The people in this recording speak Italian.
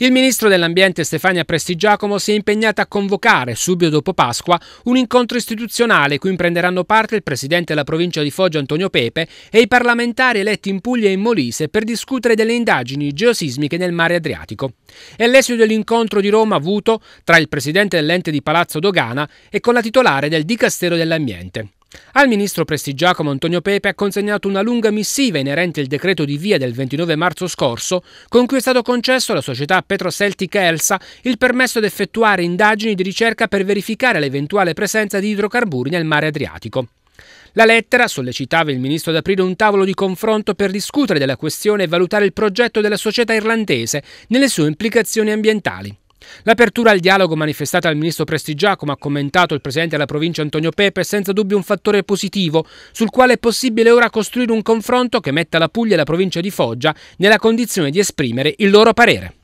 Il ministro dell'Ambiente Stefania Prestigiacomo si è impegnata a convocare, subito dopo Pasqua, un incontro istituzionale cui prenderanno parte il presidente della provincia di Foggia Antonio Pepe e i parlamentari eletti in Puglia e in Molise per discutere delle indagini geosismiche nel mare Adriatico. È l'esito dell'incontro di Roma avuto tra il presidente dell'ente di Palazzo Dogana e con la titolare del Dicastero dell'Ambiente. Al ministro prestigiacomo Antonio Pepe ha consegnato una lunga missiva inerente il decreto di via del 29 marzo scorso, con cui è stato concesso alla società Petroceltica Elsa il permesso di effettuare indagini di ricerca per verificare l'eventuale presenza di idrocarburi nel mare Adriatico. La lettera sollecitava il ministro ad aprire un tavolo di confronto per discutere della questione e valutare il progetto della società irlandese nelle sue implicazioni ambientali. L'apertura al dialogo manifestata dal ministro Prestigia, come ha commentato il presidente della provincia Antonio Pepe, è senza dubbio un fattore positivo sul quale è possibile ora costruire un confronto che metta la Puglia e la provincia di Foggia nella condizione di esprimere il loro parere.